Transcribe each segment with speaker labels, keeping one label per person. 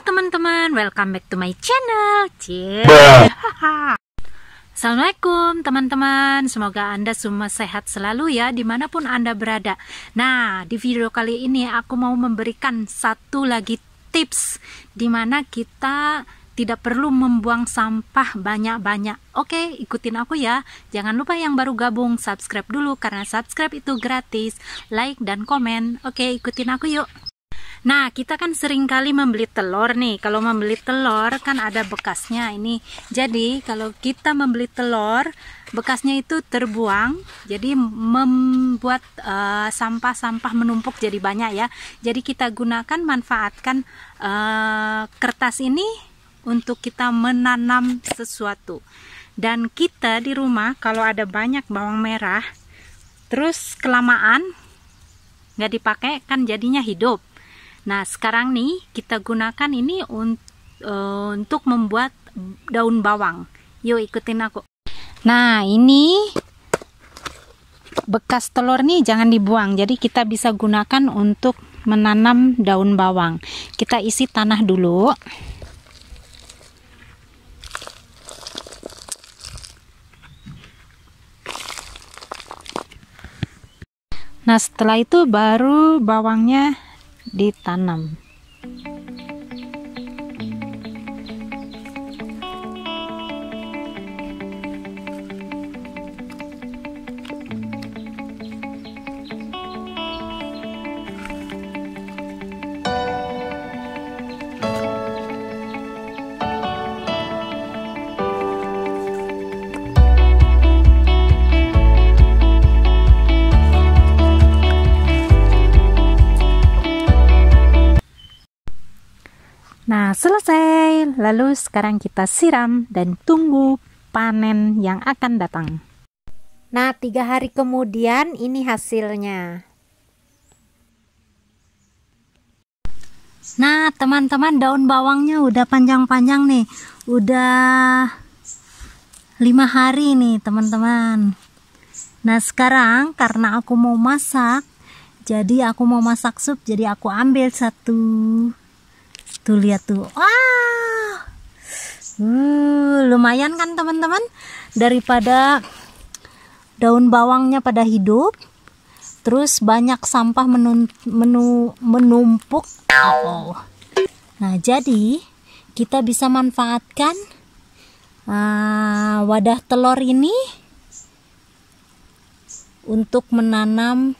Speaker 1: teman-teman, welcome back to my channel. Cie. Assalamualaikum teman-teman, semoga Anda semua sehat selalu ya dimanapun Anda berada. Nah, di video kali ini aku mau memberikan satu lagi tips dimana kita tidak perlu membuang sampah banyak-banyak. Oke, ikutin aku ya. Jangan lupa yang baru gabung subscribe dulu karena subscribe itu gratis. Like dan komen. Oke, ikutin aku yuk. Nah, kita kan sering kali membeli telur nih. Kalau membeli telur kan ada bekasnya ini. Jadi, kalau kita membeli telur, bekasnya itu terbuang. Jadi membuat eh, sampah-sampah uh, menumpuk jadi banyak ya. Jadi kita gunakan manfaatkan uh, kertas ini untuk kita menanam sesuatu. Dan kita di rumah kalau ada banyak bawang merah, terus kelamaan nggak dipakai kan jadinya hidup Nah, sekarang nih kita gunakan ini un uh, untuk membuat daun bawang. Yuk ikutin aku. Nah, ini bekas telur nih jangan dibuang. Jadi kita bisa gunakan untuk menanam daun bawang. Kita isi tanah dulu. Nah, setelah itu baru bawangnya ditanam. Nah, selesai. Lalu sekarang kita siram dan tunggu panen yang akan datang. Nah, tiga hari kemudian ini hasilnya. Nah, teman-teman, daun bawangnya udah panjang-panjang nih. Udah lima hari nih, teman-teman. Nah, sekarang karena aku mau masak, jadi aku mau masak sup, jadi aku ambil satu tuh lihat tuh wah uh, lumayan kan teman-teman daripada daun bawangnya pada hidup terus banyak sampah menun, menu, menumpuk oh. nah jadi kita bisa manfaatkan uh, wadah telur ini untuk menanam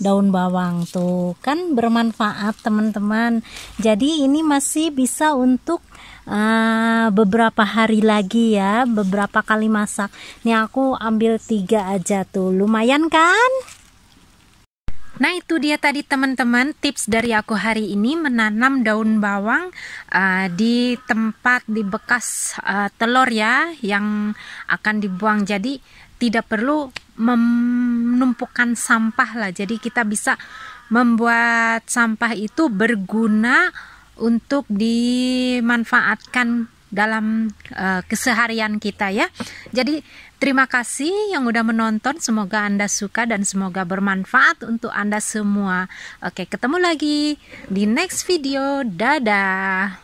Speaker 1: daun bawang tuh kan bermanfaat teman-teman jadi ini masih bisa untuk uh, beberapa hari lagi ya beberapa kali masak ini aku ambil tiga aja tuh lumayan kan Nah itu dia tadi teman-teman tips dari aku hari ini menanam daun bawang uh, di tempat di bekas uh, telur ya yang akan dibuang jadi tidak perlu menumpukan sampah lah jadi kita bisa membuat sampah itu berguna untuk dimanfaatkan dalam uh, keseharian kita ya. Jadi terima kasih yang udah menonton, semoga Anda suka dan semoga bermanfaat untuk Anda semua. Oke, ketemu lagi di next video. Dadah.